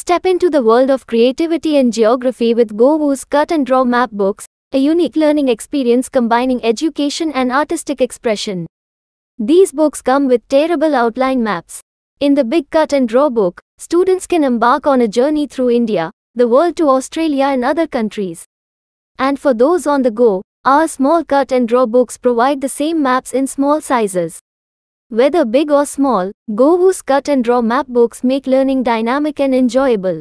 Step into the world of creativity and geography with GoWoo's Cut and Draw Map Books, a unique learning experience combining education and artistic expression. These books come with terrible outline maps. In the Big Cut and Draw book, students can embark on a journey through India, the world to Australia and other countries. And for those on the go, our small cut and draw books provide the same maps in small sizes. Whether big or small, Gohu's cut and draw map books make learning dynamic and enjoyable.